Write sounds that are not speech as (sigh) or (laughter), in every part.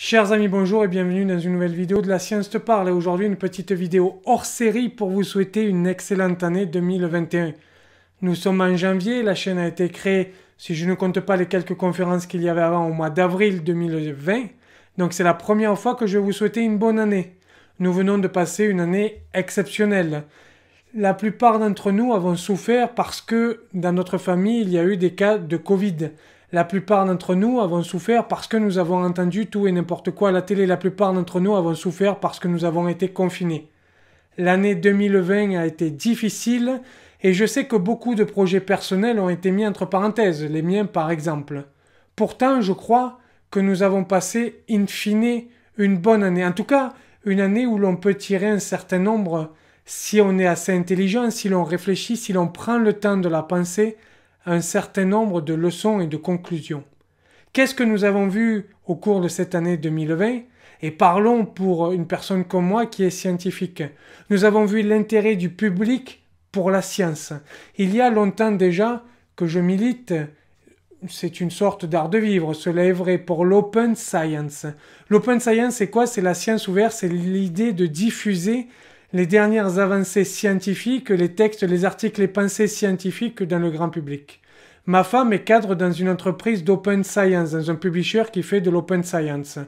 Chers amis, bonjour et bienvenue dans une nouvelle vidéo de La Science te parle. Aujourd'hui, une petite vidéo hors série pour vous souhaiter une excellente année 2021. Nous sommes en janvier, la chaîne a été créée, si je ne compte pas les quelques conférences qu'il y avait avant, au mois d'avril 2020. Donc c'est la première fois que je vais vous souhaiter une bonne année. Nous venons de passer une année exceptionnelle. La plupart d'entre nous avons souffert parce que dans notre famille, il y a eu des cas de Covid. La plupart d'entre nous avons souffert parce que nous avons entendu tout et n'importe quoi à la télé. La plupart d'entre nous avons souffert parce que nous avons été confinés. L'année 2020 a été difficile et je sais que beaucoup de projets personnels ont été mis entre parenthèses, les miens par exemple. Pourtant, je crois que nous avons passé, in fine, une bonne année. En tout cas, une année où l'on peut tirer un certain nombre, si on est assez intelligent, si l'on réfléchit, si l'on prend le temps de la penser un certain nombre de leçons et de conclusions. Qu'est-ce que nous avons vu au cours de cette année 2020 et parlons pour une personne comme moi qui est scientifique. Nous avons vu l'intérêt du public pour la science. Il y a longtemps déjà que je milite, c'est une sorte d'art de vivre, cela est vrai, pour l'open science. L'open science, c'est quoi C'est la science ouverte, c'est l'idée de diffuser les dernières avancées scientifiques, les textes, les articles les pensées scientifiques dans le grand public. Ma femme est cadre dans une entreprise d'open science, dans un publisher qui fait de l'open science.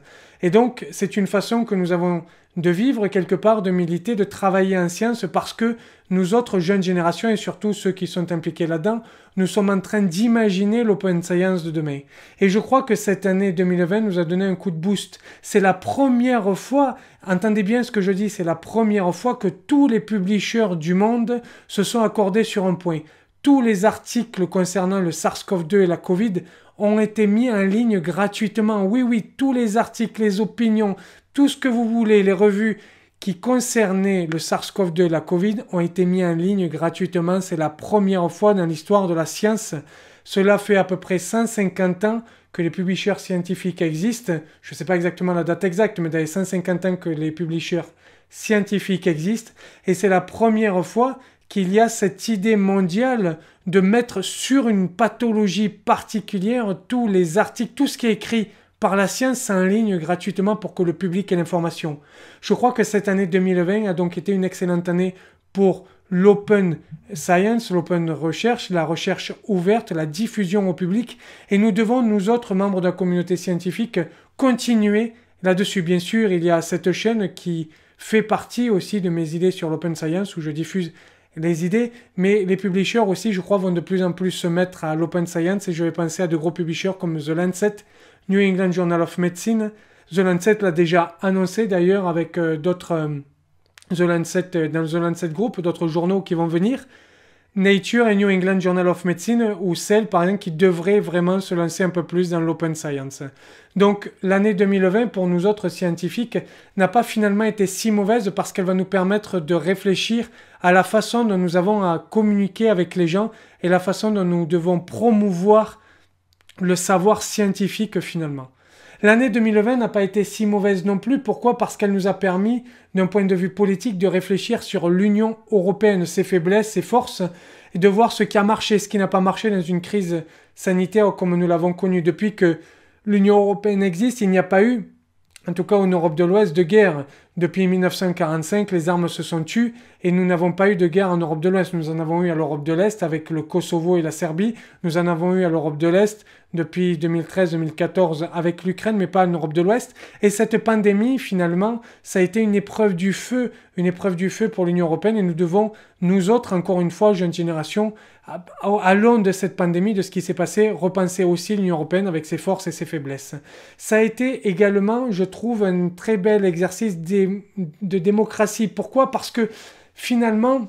Et donc, c'est une façon que nous avons de vivre quelque part, de militer, de travailler en science, parce que nous autres jeunes générations, et surtout ceux qui sont impliqués là-dedans, nous sommes en train d'imaginer l'open science de demain. Et je crois que cette année 2020 nous a donné un coup de boost. C'est la première fois, entendez bien ce que je dis, c'est la première fois que tous les publishers du monde se sont accordés sur un point. Tous les articles concernant le SARS-CoV-2 et la Covid ont été mis en ligne gratuitement. Oui, oui, tous les articles, les opinions, tout ce que vous voulez, les revues qui concernaient le SARS-CoV-2 et la Covid ont été mis en ligne gratuitement. C'est la première fois dans l'histoire de la science. Cela fait à peu près 150 ans que les publishers scientifiques existent. Je ne sais pas exactement la date exacte, mais d'ailleurs 150 ans que les publishers scientifiques existent. Et c'est la première fois qu'il y a cette idée mondiale de mettre sur une pathologie particulière tous les articles, tout ce qui est écrit par la science en ligne gratuitement pour que le public ait l'information. Je crois que cette année 2020 a donc été une excellente année pour l'open science, l'open recherche, la recherche ouverte, la diffusion au public. Et nous devons, nous autres membres de la communauté scientifique, continuer là-dessus. Bien sûr, il y a cette chaîne qui fait partie aussi de mes idées sur l'open science où je diffuse les idées, mais les publishers aussi, je crois, vont de plus en plus se mettre à l'open science et je vais penser à de gros publishers comme The Lancet, New England Journal of Medicine. The Lancet l'a déjà annoncé d'ailleurs avec euh, d'autres euh, The Lancet euh, dans The Lancet Group, d'autres journaux qui vont venir. Nature et New England Journal of Medicine ou celle par exemple, qui devraient vraiment se lancer un peu plus dans l'open science. Donc, l'année 2020, pour nous autres scientifiques, n'a pas finalement été si mauvaise parce qu'elle va nous permettre de réfléchir à la façon dont nous avons à communiquer avec les gens et la façon dont nous devons promouvoir le savoir scientifique finalement. L'année 2020 n'a pas été si mauvaise non plus. Pourquoi Parce qu'elle nous a permis, d'un point de vue politique, de réfléchir sur l'Union européenne, ses faiblesses, ses forces, et de voir ce qui a marché, ce qui n'a pas marché dans une crise sanitaire comme nous l'avons connue. Depuis que l'Union européenne existe, il n'y a pas eu, en tout cas en Europe de l'Ouest, de guerre. Depuis 1945, les armes se sont tues et nous n'avons pas eu de guerre en Europe de l'Ouest. Nous en avons eu à l'Europe de l'Est avec le Kosovo et la Serbie. Nous en avons eu à l'Europe de l'Est depuis 2013-2014 avec l'Ukraine, mais pas en Europe de l'Ouest. Et cette pandémie, finalement, ça a été une épreuve du feu, une épreuve du feu pour l'Union européenne. Et nous devons, nous autres, encore une fois, jeune génération, à, l'onde de cette pandémie, de ce qui s'est passé, repenser aussi l'Union européenne avec ses forces et ses faiblesses. Ça a été également, je trouve, un très bel exercice des de démocratie. Pourquoi Parce que finalement,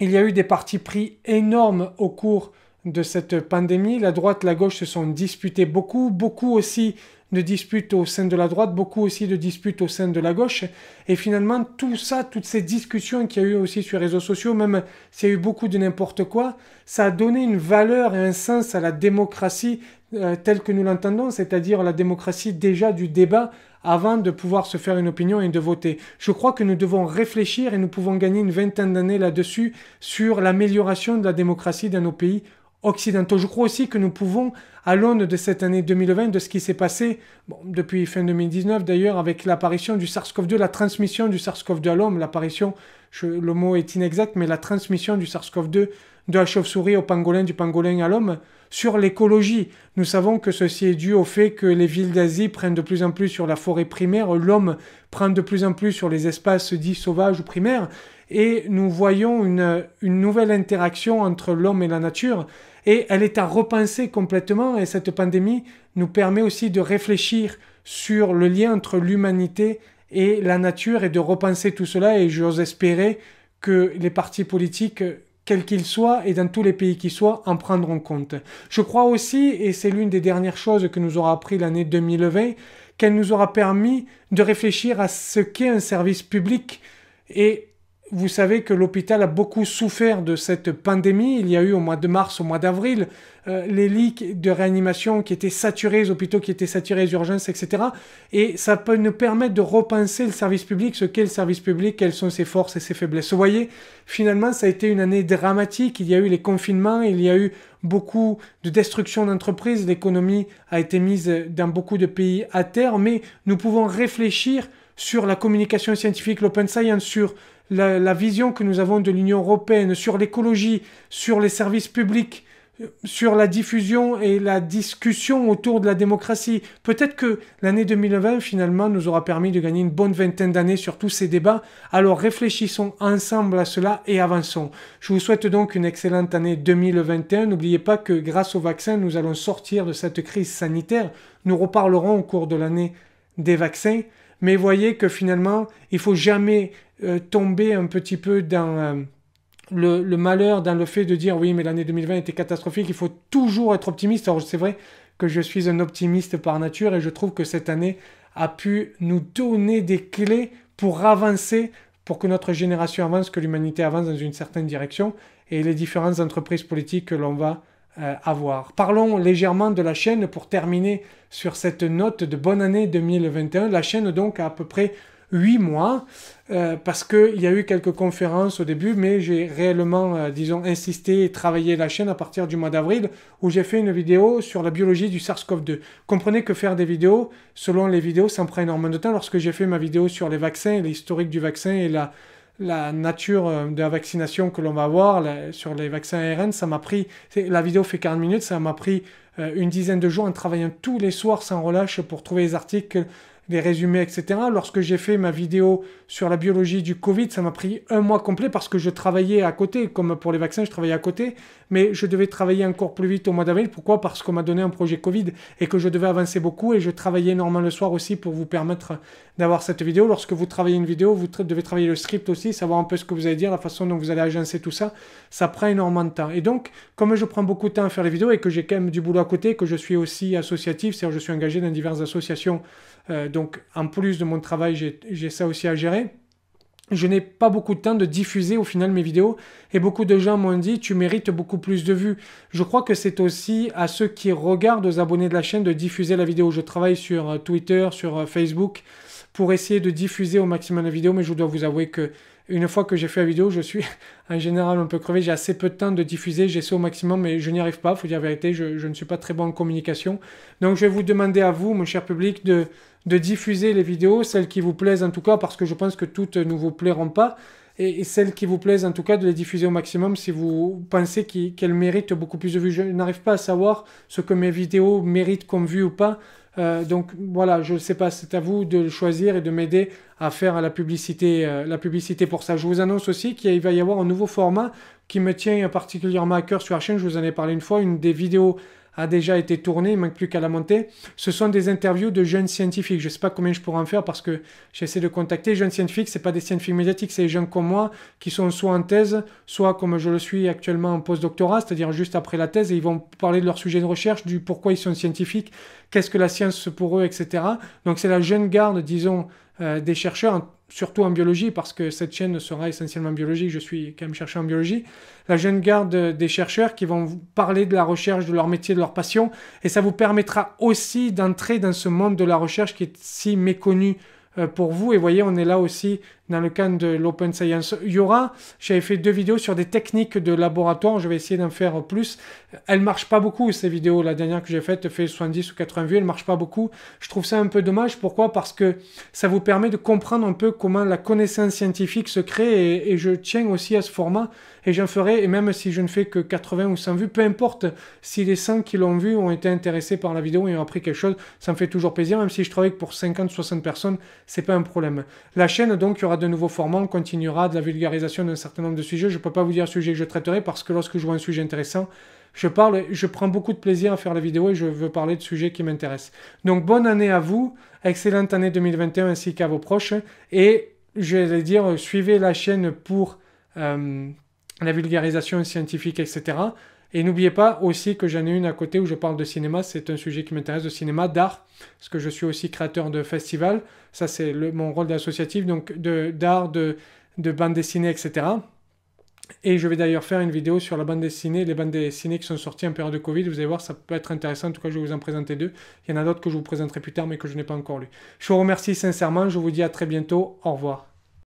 il y a eu des partis pris énormes au cours de cette pandémie. La droite, la gauche se sont disputés beaucoup, beaucoup aussi de disputes au sein de la droite, beaucoup aussi de disputes au sein de la gauche. Et finalement, tout ça, toutes ces discussions qu'il y a eu aussi sur les réseaux sociaux, même s'il y a eu beaucoup de n'importe quoi, ça a donné une valeur et un sens à la démocratie euh, telle que nous l'entendons, c'est-à-dire la démocratie déjà du débat avant de pouvoir se faire une opinion et de voter. Je crois que nous devons réfléchir et nous pouvons gagner une vingtaine d'années là-dessus sur l'amélioration de la démocratie dans nos pays occidentaux. Je crois aussi que nous pouvons, à l'aune de cette année 2020, de ce qui s'est passé depuis fin 2019 d'ailleurs, avec l'apparition du SARS-CoV-2, la transmission du SARS-CoV-2 à l'homme, l'apparition, le mot est inexact, mais la transmission du SARS-CoV-2 de la chauve-souris au pangolin, du pangolin à l'homme, sur l'écologie. Nous savons que ceci est dû au fait que les villes d'Asie prennent de plus en plus sur la forêt primaire, l'homme prend de plus en plus sur les espaces dits sauvages ou primaires, et nous voyons une, nouvelle interaction entre l'homme et la nature, et elle est à repenser complètement, et cette pandémie nous permet aussi de réfléchir sur le lien entre l'humanité et la nature, et de repenser tout cela, et j'ose espérer que les partis politiques quel qu'il soit et dans tous les pays qui soient, en prendront compte. Je crois aussi, et c'est l'une des dernières choses que nous aura appris l'année 2020, qu'elle nous aura permis de réfléchir à ce qu'est un service public et vous savez que l'hôpital a beaucoup souffert de cette pandémie. Il y a eu au mois de mars, au mois d'avril, euh, les lits de réanimation qui étaient saturés, les hôpitaux qui étaient saturés, les urgences, etc. Et ça peut nous permettre de repenser le service public, ce qu'est le service public, quelles sont ses forces et ses faiblesses. Vous voyez, finalement, ça a été une année dramatique. Il y a eu les confinements, il y a eu beaucoup de destruction d'entreprises, l'économie a été mise dans beaucoup de pays à terre, mais nous pouvons réfléchir sur la communication scientifique, l'open science, sur la, vision que nous avons de l'Union européenne sur l'écologie, sur les services publics, euh, sur la diffusion et la discussion autour de la démocratie. Peut-être que l'année 2020, finalement, nous aura permis de gagner une bonne vingtaine d'années sur tous ces débats. Alors réfléchissons ensemble à cela et avançons. Je vous souhaite donc une excellente année 2021. N'oubliez pas que grâce au vaccin, nous allons sortir de cette crise sanitaire. Nous reparlerons au cours de l'année des vaccins. Mais voyez que finalement, il faut jamais euh, tomber un petit peu dans euh, le, malheur, dans le fait de dire oui, mais l'année 2020 était catastrophique, il faut toujours être optimiste. Alors c'est vrai que je suis un optimiste par nature et je trouve que cette année a pu nous donner des clés pour avancer, pour que notre génération avance, que l'humanité avance dans une certaine direction et les différentes entreprises politiques que l'on va euh, avoir. Parlons légèrement de la chaîne pour terminer sur cette note de bonne année 2021. La chaîne donc a à peu près huit mois, euh, parce qu'il y a eu quelques conférences au début, mais j'ai réellement, euh, disons, insisté et travaillé la chaîne à partir du mois d'avril, où j'ai fait une vidéo sur la biologie du SARS-CoV-2. Comprenez que faire des vidéos, selon les vidéos, ça me prend énormément de temps. Lorsque j'ai fait ma vidéo sur les vaccins, l'historique du vaccin et la, la nature euh, de la vaccination que l'on va avoir sur les vaccins ARN, ça m'a pris, la vidéo fait 40 minutes, ça m'a pris une dizaine de jours en travaillant tous les soirs sans relâche pour trouver les articles, les résumés, etc. Lorsque j'ai fait ma vidéo sur la biologie du Covid, ça m'a pris un mois complet parce que je travaillais à côté. Comme pour les vaccins, je travaillais à côté, mais je devais travailler encore plus vite au mois d'avril. Pourquoi Parce qu'on m'a donné un projet Covid et que je devais avancer beaucoup et je travaillais énormément le soir aussi pour vous permettre d'avoir cette vidéo. Lorsque vous travaillez une vidéo, vous devez travailler le script aussi, savoir un peu ce que vous allez dire, la façon dont vous allez agencer tout ça. Ça prend énormément de temps. Et donc, comme je prends beaucoup de temps à faire les vidéos et que j'ai quand même du boulot à côté, que je suis aussi associatif, c'est-à-dire je suis engagé dans diverses associations euh, donc en plus de mon travail, j'ai ça aussi à gérer. Je n'ai pas beaucoup de temps de diffuser au final mes vidéos et beaucoup de gens m'ont dit tu mérites beaucoup plus de vues. Je crois que c'est aussi à ceux qui regardent, aux abonnés de la chaîne, de diffuser la vidéo. Je travaille sur euh, Twitter, sur euh, Facebook pour essayer de diffuser au maximum la vidéo, mais je dois vous avouer que une fois que j'ai fait la vidéo, je suis en (laughs) général un peu crevé, j'ai assez peu de temps de diffuser, j'essaie au maximum, mais je n'y arrive pas, faut dire la vérité, je, ne suis pas très bon en communication. Donc je vais vous demander à vous, mon cher public, de diffuser les vidéos, celles qui vous plaisent en tout cas, parce que je pense que toutes ne vous plairont pas et, celles qui vous plaisent, en tout cas, de les diffuser au maximum si vous pensez qu'elles méritent beaucoup plus de vues. Je n'arrive pas à savoir ce que mes vidéos méritent comme vues ou pas. Euh, donc voilà, je ne sais pas, c'est à vous de choisir et de m'aider à faire la publicité, euh, la publicité pour ça. Je vous annonce aussi qu'il va y avoir un nouveau format qui me tient particulièrement à cœur sur la chaîne. Je vous en ai parlé une fois, une des vidéos a déjà été tourné, il manque plus qu'à la monter. Ce sont des interviews de jeunes scientifiques. Je ne sais pas combien je pourrais en faire parce que j'essaie de contacter. jeunes scientifiques, ce pas des scientifiques médiatiques, c'est des jeunes comme moi qui sont soit en thèse, soit comme je le suis actuellement en post doctorat c'est-à-dire juste après la thèse, et ils vont parler de leur sujet de recherche, du pourquoi ils sont scientifiques, qu'est-ce que la science pour eux, etc. Donc c'est la jeune garde, disons, euh, des chercheurs surtout en biologie, parce que cette chaîne sera essentiellement biologique, je suis quand même chercheur en biologie, la jeune garde des chercheurs qui vont vous parler de la recherche, de leur métier, de leur passion, et ça vous permettra aussi d'entrer dans ce monde de la recherche qui est si méconnu euh, pour vous. Et voyez, on est là aussi dans le cadre de l'Open Science. Il y aura, j'avais fait deux vidéos sur des techniques de laboratoire, je vais essayer d'en faire plus. Elles marchent pas beaucoup ces vidéos, la dernière que j'ai faite fait 70 ou 80 vues, elles marchent pas beaucoup. Je trouve ça un peu dommage, pourquoi Parce que ça vous permet de comprendre un peu comment la connaissance scientifique se crée et, je tiens aussi à ce format et j'en ferai, et même si je ne fais que 80 ou 100 vues, peu importe si les 100 qui l'ont vu ont été intéressés par la vidéo et ont appris quelque chose, ça me fait toujours plaisir, même si je travaille pour 50-60 personnes, c'est pas un problème. La chaîne donc, il y aura de nouveaux formats, on continuera de la vulgarisation d'un certain nombre de sujets. Je ne peux pas vous dire le sujet que je traiterai parce que lorsque je vois un sujet intéressant, je parle, je prends beaucoup de plaisir à faire la vidéo et je veux parler de sujets qui m'intéressent. Donc bonne année à vous, excellente année 2021 ainsi qu'à vos proches et je vais dire suivez la chaîne pour euh, la vulgarisation scientifique, etc. Et n'oubliez pas aussi que j'en ai une à côté où je parle de cinéma. C'est un sujet qui m'intéresse, de cinéma, d'art, parce que je suis aussi créateur de festivals. Ça, c'est mon rôle d'associatif, donc d'art, de, de, de bande dessinée, etc. Et je vais d'ailleurs faire une vidéo sur la bande dessinée, les bandes dessinées qui sont sorties en période de Covid. Vous allez voir, ça peut être intéressant. En tout cas, je vais vous en présenter deux. Il y en a d'autres que je vous présenterai plus tard, mais que je n'ai pas encore lu. Je vous remercie sincèrement. Je vous dis à très bientôt. Au revoir.